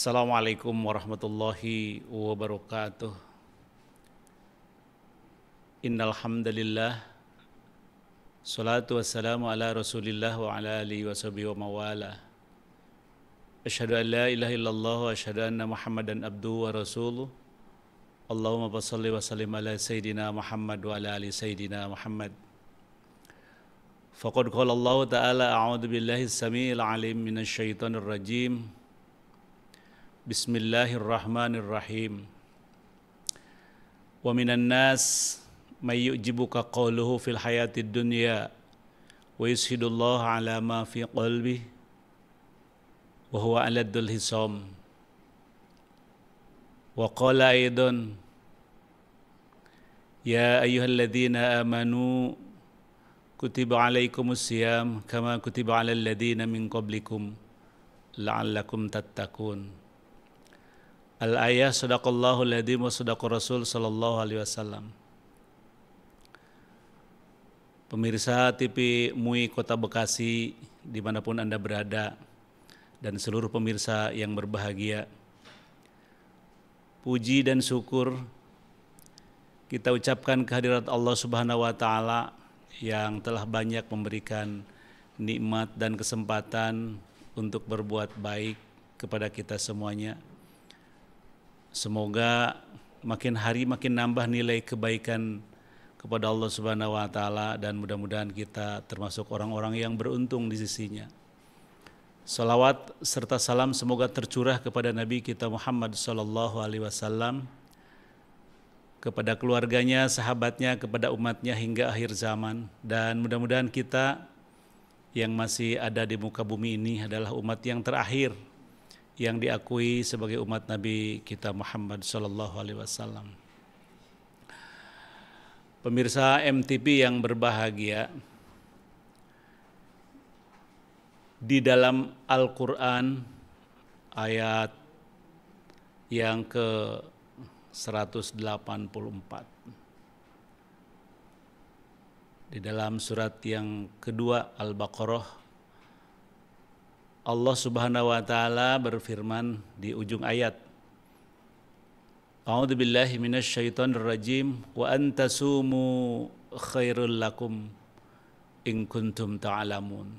Assalamualaikum warahmatullahi wabarakatuh. Innal hamdalillah Salatu wassalamu ala Rasulillah wa ala alihi wa sahbihi wa mawala. Asyhadu an la ilaha illallah wa asyhadu anna Muhammadan abduhu wa rasuluh. Allahumma salli wa sallim ala sayyidina Muhammad wa ala ali sayyidina Muhammad. Faqad qala Allah ta'ala billahi samiil 'alim rajim. بسم الله الرحمن الرحيم ومن الناس من يعجبك قوله في الحياة الدنيا ويشهد الله على ما في قلبه وهو ألد الهصام وقال أيضا يا أيها الذين آمنوا كتب عليكم الصيام كما كتب على الذين من قبلكم لعلكم تتقون Al ayah sadaqallahu ladhi wa Sadaqa rasul sallallahu alaihi wasallam. Pemirsa TV MUI Kota Bekasi dimanapun Anda berada dan seluruh pemirsa yang berbahagia. Puji dan syukur kita ucapkan kehadirat Allah Subhanahu wa taala yang telah banyak memberikan nikmat dan kesempatan untuk berbuat baik kepada kita semuanya Semoga makin hari makin nambah nilai kebaikan kepada Allah Subhanahu wa taala dan mudah-mudahan kita termasuk orang-orang yang beruntung di sisinya. Salawat serta salam semoga tercurah kepada Nabi kita Muhammad sallallahu alaihi wasallam kepada keluarganya, sahabatnya, kepada umatnya hingga akhir zaman dan mudah-mudahan kita yang masih ada di muka bumi ini adalah umat yang terakhir yang diakui sebagai umat Nabi kita Muhammad Sallallahu Alaihi Wasallam. Pemirsa MTP yang berbahagia, di dalam Al-Quran ayat yang ke 184 di dalam surat yang kedua Al-Baqarah Allah Subhanahu wa taala berfirman di ujung ayat A'udzu billahi minasyaitonir rajim wa antasumu khairul lakum in kuntum ta'lamun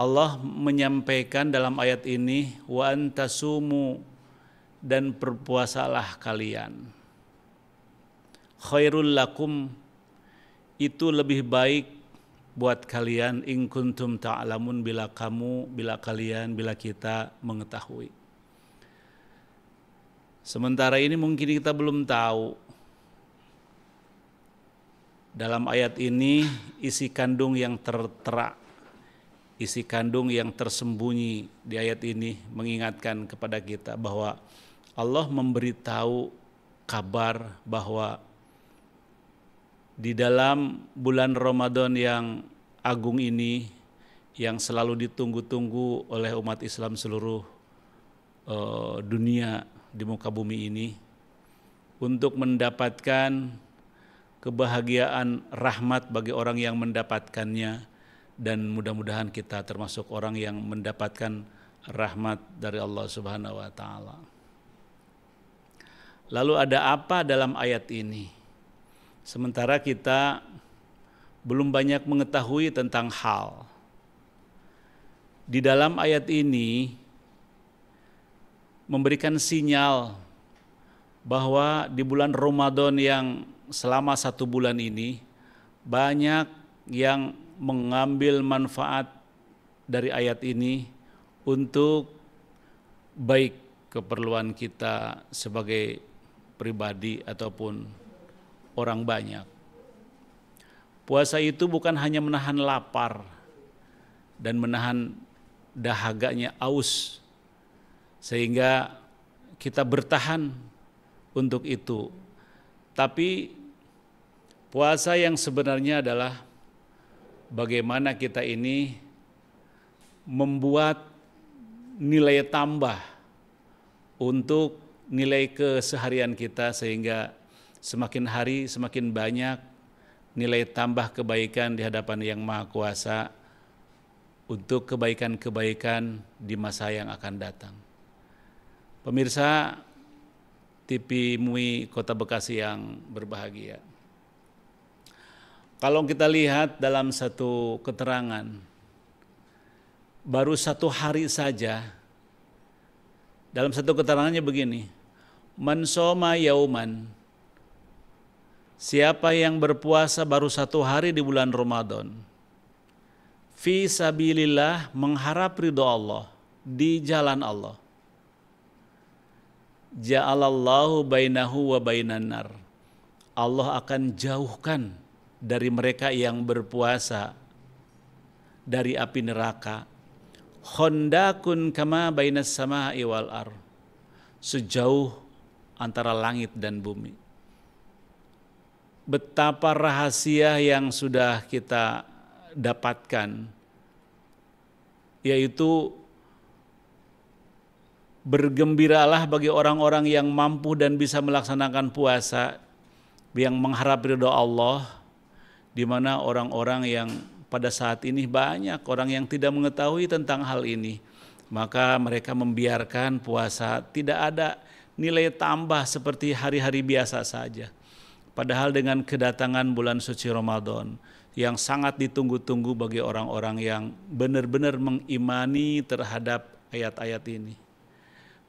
Allah menyampaikan dalam ayat ini wa antasumu dan berpuasalah kalian. Khairul lakum itu lebih baik buat kalian in kuntum ta'lamun bila kamu bila kalian bila kita mengetahui sementara ini mungkin kita belum tahu dalam ayat ini isi kandung yang tertera isi kandung yang tersembunyi di ayat ini mengingatkan kepada kita bahwa Allah memberitahu kabar bahwa di dalam bulan Ramadan yang agung ini yang selalu ditunggu-tunggu oleh umat Islam seluruh uh, dunia di muka bumi ini untuk mendapatkan kebahagiaan rahmat bagi orang yang mendapatkannya dan mudah-mudahan kita termasuk orang yang mendapatkan rahmat dari Allah Subhanahu wa taala. Lalu ada apa dalam ayat ini? Sementara kita belum banyak mengetahui tentang hal. Di dalam ayat ini memberikan sinyal bahwa di bulan Ramadan yang selama satu bulan ini banyak yang mengambil manfaat dari ayat ini untuk baik keperluan kita sebagai pribadi ataupun orang banyak. Puasa itu bukan hanya menahan lapar dan menahan dahaganya aus sehingga kita bertahan untuk itu. Tapi puasa yang sebenarnya adalah bagaimana kita ini membuat nilai tambah untuk nilai keseharian kita sehingga semakin hari semakin banyak nilai tambah kebaikan di hadapan Yang Maha Kuasa untuk kebaikan-kebaikan di masa yang akan datang. Pemirsa TV MUI Kota Bekasi yang berbahagia. Kalau kita lihat dalam satu keterangan, baru satu hari saja, dalam satu keterangannya begini, mensoma yauman, Siapa yang berpuasa baru satu hari di bulan Ramadan Fi sabilillah mengharap ridho Allah Di jalan Allah Ja'alallahu bainahu wa bainan nar Allah akan jauhkan dari mereka yang berpuasa dari api neraka Khondakun kama bainas sama'i wal ar Sejauh antara langit dan bumi betapa rahasia yang sudah kita dapatkan, yaitu bergembiralah bagi orang-orang yang mampu dan bisa melaksanakan puasa yang mengharap ridho Allah, di mana orang-orang yang pada saat ini banyak orang yang tidak mengetahui tentang hal ini, maka mereka membiarkan puasa tidak ada nilai tambah seperti hari-hari biasa saja. Padahal dengan kedatangan bulan suci Ramadan yang sangat ditunggu-tunggu bagi orang-orang yang benar-benar mengimani terhadap ayat-ayat ini.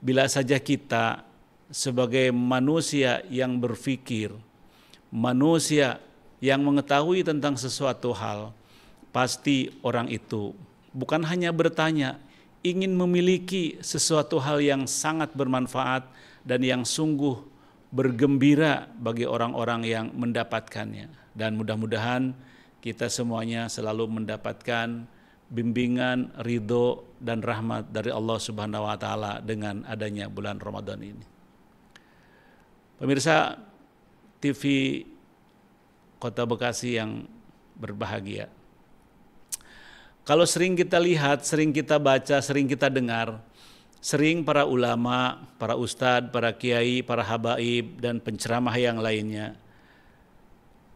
Bila saja kita sebagai manusia yang berpikir, manusia yang mengetahui tentang sesuatu hal, pasti orang itu bukan hanya bertanya, ingin memiliki sesuatu hal yang sangat bermanfaat dan yang sungguh bergembira bagi orang-orang yang mendapatkannya dan mudah-mudahan kita semuanya selalu mendapatkan bimbingan, ridho dan rahmat dari Allah Subhanahu wa taala dengan adanya bulan Ramadan ini. Pemirsa TV Kota Bekasi yang berbahagia. Kalau sering kita lihat, sering kita baca, sering kita dengar sering para ulama, para ustadz, para kiai, para habaib, dan penceramah yang lainnya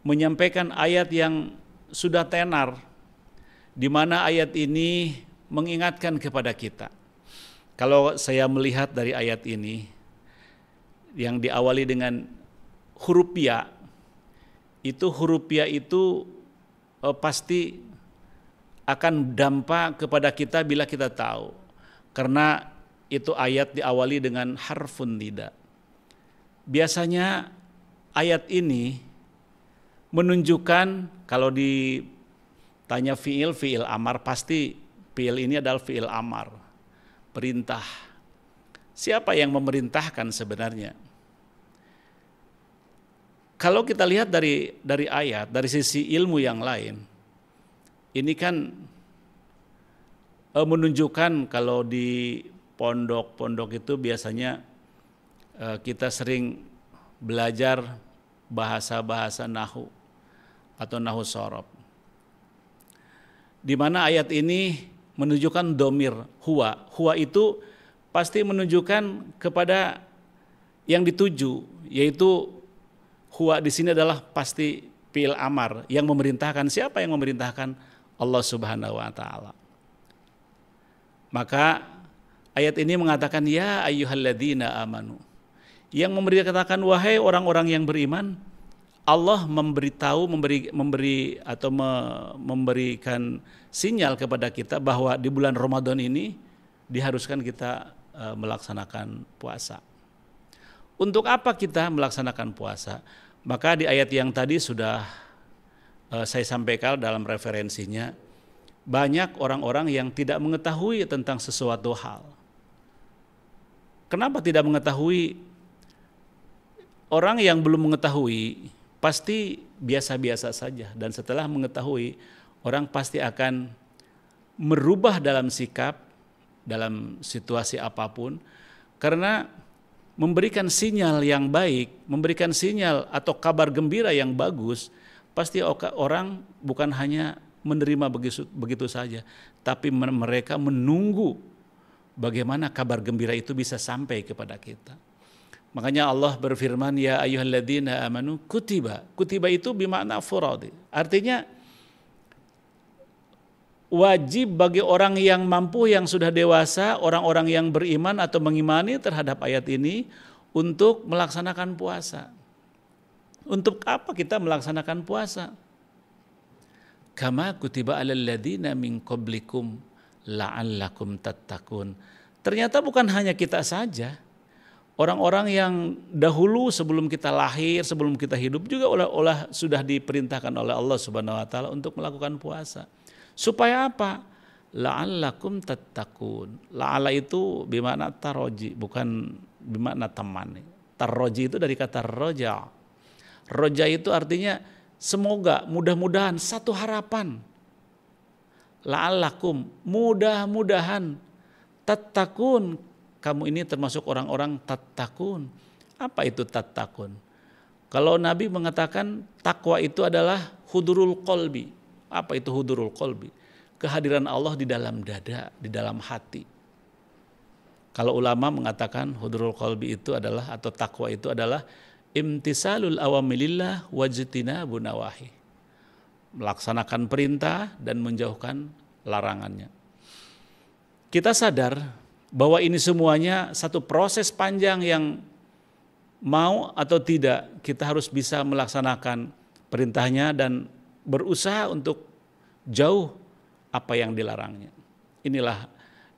menyampaikan ayat yang sudah tenar, di mana ayat ini mengingatkan kepada kita. Kalau saya melihat dari ayat ini, yang diawali dengan huruf ya, itu huruf ya itu eh, pasti akan dampak kepada kita bila kita tahu. Karena itu ayat diawali dengan harfun tidak Biasanya ayat ini menunjukkan kalau ditanya fiil, fiil amar pasti fiil ini adalah fiil amar, perintah. Siapa yang memerintahkan sebenarnya? Kalau kita lihat dari dari ayat, dari sisi ilmu yang lain, ini kan eh, menunjukkan kalau di pondok-pondok itu biasanya uh, kita sering belajar bahasa-bahasa nahu atau nahu sorob. Di mana ayat ini menunjukkan domir huwa. Huwa itu pasti menunjukkan kepada yang dituju, yaitu huwa di sini adalah pasti pil amar yang memerintahkan. Siapa yang memerintahkan? Allah Subhanahu wa taala. Maka Ayat ini mengatakan ya ayyuhalladzina amanu. Yang memberi katakan wahai orang-orang yang beriman, Allah memberitahu memberi memberi atau me, memberikan sinyal kepada kita bahwa di bulan Ramadan ini diharuskan kita e, melaksanakan puasa. Untuk apa kita melaksanakan puasa? Maka di ayat yang tadi sudah e, saya sampaikan dalam referensinya banyak orang-orang yang tidak mengetahui tentang sesuatu hal. Kenapa tidak mengetahui? Orang yang belum mengetahui pasti biasa-biasa saja dan setelah mengetahui orang pasti akan merubah dalam sikap dalam situasi apapun karena memberikan sinyal yang baik, memberikan sinyal atau kabar gembira yang bagus, pasti orang bukan hanya menerima begitu, begitu saja, tapi mereka menunggu bagaimana kabar gembira itu bisa sampai kepada kita. Makanya Allah berfirman, Ya ayuhalladzina amanu kutiba. Kutiba itu bimakna furadi. Artinya wajib bagi orang yang mampu, yang sudah dewasa, orang-orang yang beriman atau mengimani terhadap ayat ini untuk melaksanakan puasa. Untuk apa kita melaksanakan puasa? Kama kutiba alalladzina min qablikum la'allakum tattaqun. Ternyata bukan hanya kita saja. Orang-orang yang dahulu sebelum kita lahir, sebelum kita hidup juga oleh olah sudah diperintahkan oleh Allah Subhanahu wa taala untuk melakukan puasa. Supaya apa? la'allakum tattaqun. La'ala itu bimana taroji, bukan bimana teman. Taroji itu dari kata roja. Roja itu artinya semoga, mudah-mudahan, satu harapan la'allakum mudah-mudahan tattakun kamu ini termasuk orang-orang tattakun apa itu tattakun kalau nabi mengatakan takwa itu adalah hudurul kolbi apa itu hudurul kolbi kehadiran Allah di dalam dada di dalam hati kalau ulama mengatakan hudurul kolbi itu adalah atau takwa itu adalah imtisalul awamilillah wajtina bunawahi melaksanakan perintah dan menjauhkan larangannya. Kita sadar bahwa ini semuanya satu proses panjang yang mau atau tidak kita harus bisa melaksanakan perintahnya dan berusaha untuk jauh apa yang dilarangnya. Inilah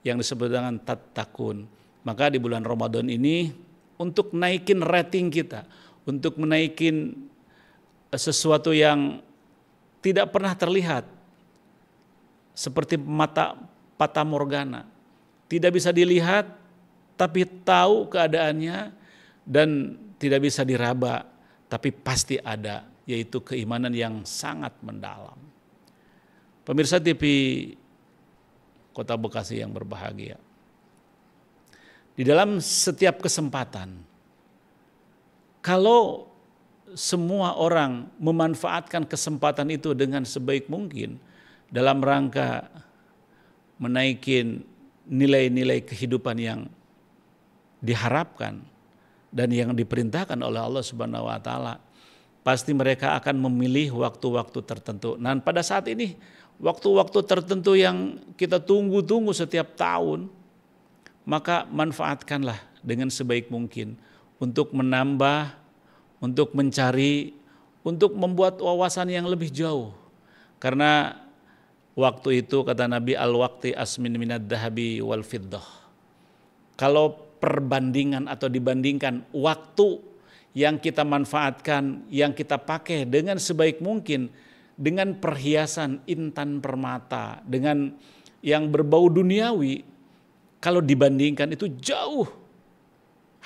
yang disebut dengan tatakun. Maka di bulan Ramadan ini untuk naikin rating kita, untuk menaikin eh, sesuatu yang tidak pernah terlihat seperti mata pata morgana. Tidak bisa dilihat tapi tahu keadaannya dan tidak bisa diraba tapi pasti ada yaitu keimanan yang sangat mendalam. Pemirsa TV Kota Bekasi yang berbahagia. Di dalam setiap kesempatan kalau semua orang memanfaatkan kesempatan itu dengan sebaik mungkin dalam rangka menaikin nilai-nilai kehidupan yang diharapkan dan yang diperintahkan oleh Allah Subhanahu wa taala pasti mereka akan memilih waktu-waktu tertentu. Nah, pada saat ini waktu-waktu tertentu yang kita tunggu-tunggu setiap tahun maka manfaatkanlah dengan sebaik mungkin untuk menambah untuk mencari, untuk membuat wawasan yang lebih jauh. Karena waktu itu kata Nabi al wakti asmin minad dahabi wal fiddah. Kalau perbandingan atau dibandingkan waktu yang kita manfaatkan, yang kita pakai dengan sebaik mungkin, dengan perhiasan intan permata, dengan yang berbau duniawi, kalau dibandingkan itu jauh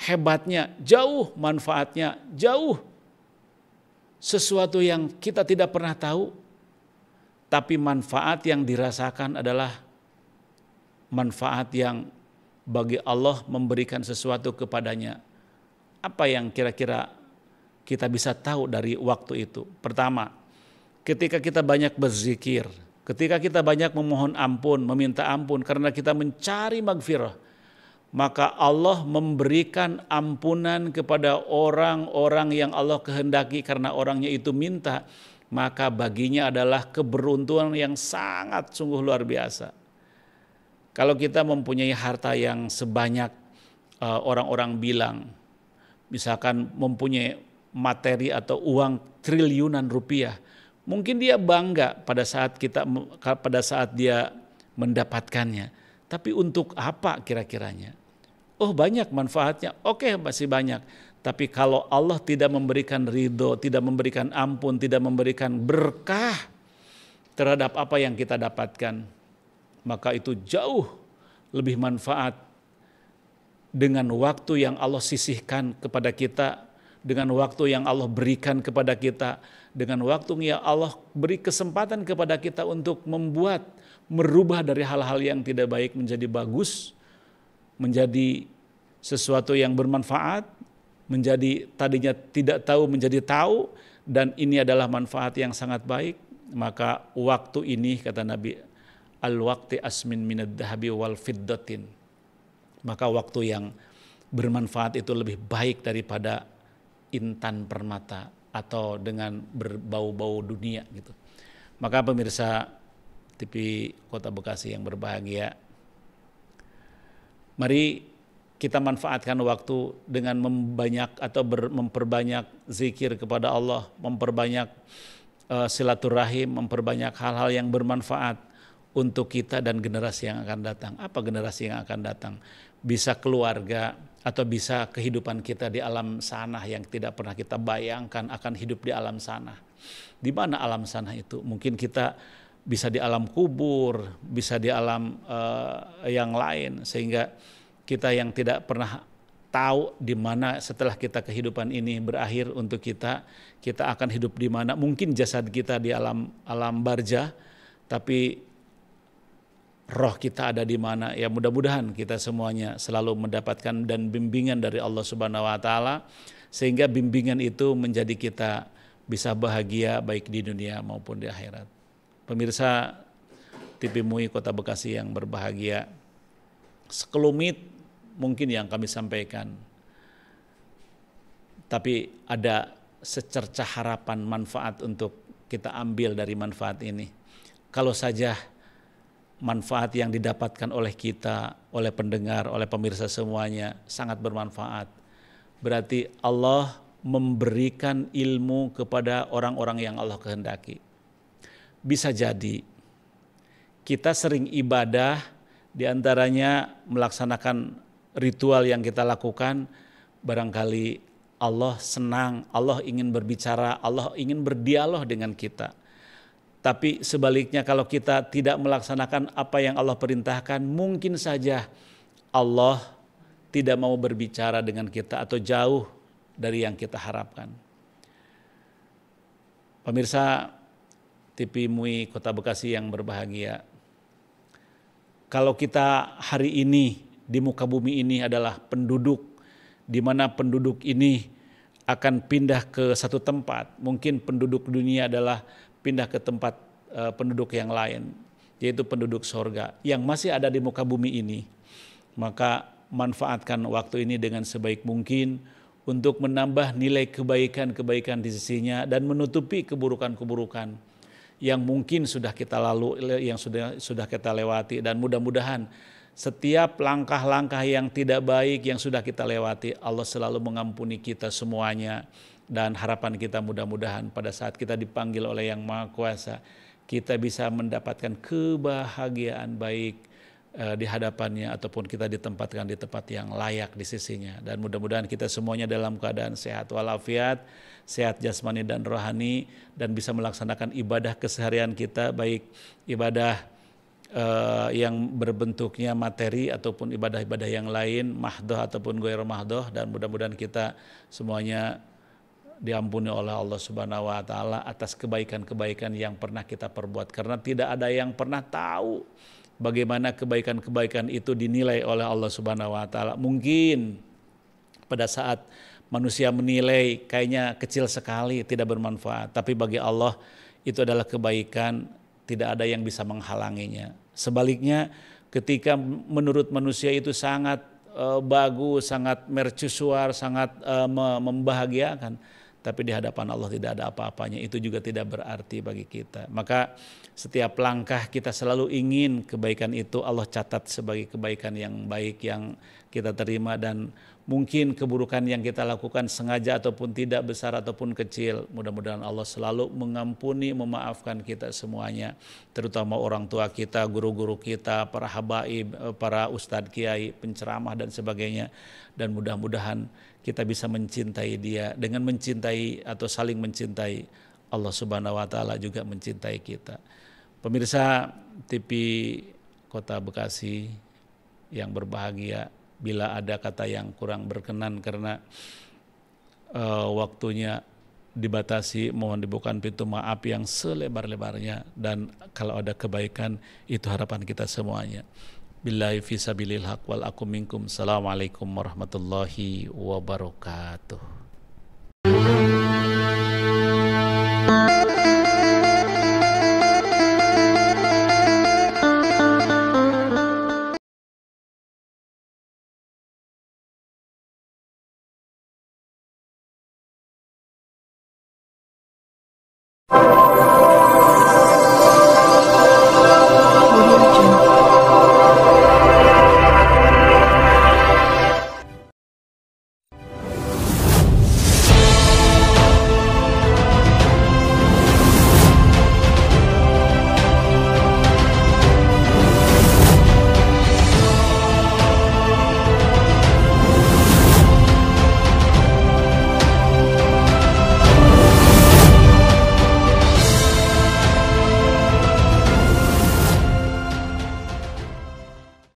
hebatnya, jauh manfaatnya, jauh sesuatu yang kita tidak pernah tahu, tapi manfaat yang dirasakan adalah manfaat yang bagi Allah memberikan sesuatu kepadanya. Apa yang kira-kira kita bisa tahu dari waktu itu? Pertama, ketika kita banyak berzikir, ketika kita banyak memohon ampun, meminta ampun karena kita mencari magfirah, maka Allah memberikan ampunan kepada orang-orang yang Allah kehendaki karena orangnya itu minta, maka baginya adalah keberuntungan yang sangat sungguh luar biasa. Kalau kita mempunyai harta yang sebanyak eh, orang-orang uh, bilang, misalkan mempunyai materi atau uang triliunan rupiah, mungkin dia bangga pada saat kita pada saat dia mendapatkannya. Tapi untuk apa kira-kiranya? Oh banyak manfaatnya, oke masih banyak. Tapi kalau Allah tidak memberikan ridho, tidak memberikan ampun, tidak memberikan berkah terhadap apa yang kita dapatkan, maka itu jauh lebih manfaat dengan waktu yang Allah sisihkan kepada kita, dengan waktu yang Allah berikan kepada kita, dengan waktu yang Allah beri kesempatan kepada kita untuk membuat, merubah dari hal-hal yang tidak baik menjadi bagus, menjadi sesuatu yang bermanfaat, menjadi tadinya tidak tahu menjadi tahu dan ini adalah manfaat yang sangat baik, maka waktu ini kata Nabi al waktu asmin minad wal fiddatin. Maka waktu yang bermanfaat itu lebih baik daripada intan permata atau dengan berbau-bau dunia gitu. Maka pemirsa TV Kota Bekasi yang berbahagia, Mari kita manfaatkan waktu dengan membanyak atau ber, memperbanyak zikir kepada Allah, memperbanyak uh, silaturahim, memperbanyak hal-hal yang bermanfaat untuk kita dan generasi yang akan datang. Apa generasi yang akan datang? Bisa keluarga atau bisa kehidupan kita di alam sana yang tidak pernah kita bayangkan akan hidup di alam sana. Di mana alam sana itu? Mungkin kita bisa di alam kubur, bisa di alam uh, yang lain sehingga kita yang tidak pernah tahu di mana setelah kita kehidupan ini berakhir untuk kita, kita akan hidup di mana. Mungkin jasad kita di alam alam barja, tapi roh kita ada di mana. Ya mudah-mudahan kita semuanya selalu mendapatkan dan bimbingan dari Allah Subhanahu wa taala sehingga bimbingan itu menjadi kita bisa bahagia baik di dunia maupun di akhirat. Pemirsa TV MUI Kota Bekasi yang berbahagia, sekelumit mungkin yang kami sampaikan, tapi ada secerca harapan manfaat untuk kita ambil dari manfaat ini. Kalau saja manfaat yang didapatkan oleh kita, oleh pendengar, oleh pemirsa semuanya sangat bermanfaat. Berarti Allah memberikan ilmu kepada orang-orang yang Allah kehendaki bisa jadi kita sering ibadah, diantaranya melaksanakan ritual yang kita lakukan, barangkali Allah senang, Allah ingin berbicara, Allah ingin berdialog dengan kita. Tapi sebaliknya kalau kita tidak melaksanakan apa yang Allah perintahkan, mungkin saja Allah tidak mau berbicara dengan kita atau jauh dari yang kita harapkan. Pemirsa, TV MUI Kota Bekasi yang berbahagia. Kalau kita hari ini di muka bumi ini adalah penduduk, di mana penduduk ini akan pindah ke satu tempat, mungkin penduduk dunia adalah pindah ke tempat eh, penduduk yang lain, yaitu penduduk sorga yang masih ada di muka bumi ini. Maka manfaatkan waktu ini dengan sebaik mungkin untuk menambah nilai kebaikan-kebaikan di sisinya dan menutupi keburukan-keburukan yang mungkin sudah kita lalu yang sudah sudah kita lewati dan mudah-mudahan setiap langkah-langkah yang tidak baik yang sudah kita lewati Allah selalu mengampuni kita semuanya dan harapan kita mudah-mudahan pada saat kita dipanggil oleh Yang Maha Kuasa kita bisa mendapatkan kebahagiaan baik Eh, di hadapannya ataupun kita ditempatkan di tempat yang layak di sisinya dan mudah-mudahan kita semuanya dalam keadaan sehat walafiat, sehat jasmani dan rohani dan bisa melaksanakan ibadah keseharian kita baik ibadah uh, yang berbentuknya materi ataupun ibadah-ibadah yang lain mahdoh ataupun goyer mahdoh dan mudah-mudahan kita semuanya diampuni oleh Allah Subhanahu wa taala atas kebaikan-kebaikan yang pernah kita perbuat karena tidak ada yang pernah tahu bagaimana kebaikan-kebaikan itu dinilai oleh Allah Subhanahu wa taala. Mungkin pada saat manusia menilai kayaknya kecil sekali, tidak bermanfaat, tapi bagi Allah itu adalah kebaikan, tidak ada yang bisa menghalanginya. Sebaliknya ketika menurut manusia itu sangat eh, bagus, sangat mercusuar, sangat eh, membahagiakan, tapi di hadapan Allah tidak ada apa-apanya itu juga tidak berarti bagi kita maka setiap langkah kita selalu ingin kebaikan itu Allah catat sebagai kebaikan yang baik yang kita terima dan mungkin keburukan yang kita lakukan sengaja ataupun tidak besar ataupun kecil mudah-mudahan Allah selalu mengampuni memaafkan kita semuanya terutama orang tua kita guru-guru kita para habaib eh, para ustadz kiai penceramah dan sebagainya dan mudah-mudahan kita bisa mencintai dia dengan mencintai atau saling mencintai Allah Subhanahu wa taala juga mencintai kita. Pemirsa TV Kota Bekasi yang berbahagia bila ada kata yang kurang berkenan karena uh, waktunya dibatasi mohon dibuka pintu maaf yang selebar-lebarnya dan kalau ada kebaikan itu harapan kita semuanya. Billahi sabilil haq wal akum minkum. Assalamualaikum warahmatullahi wabarakatuh.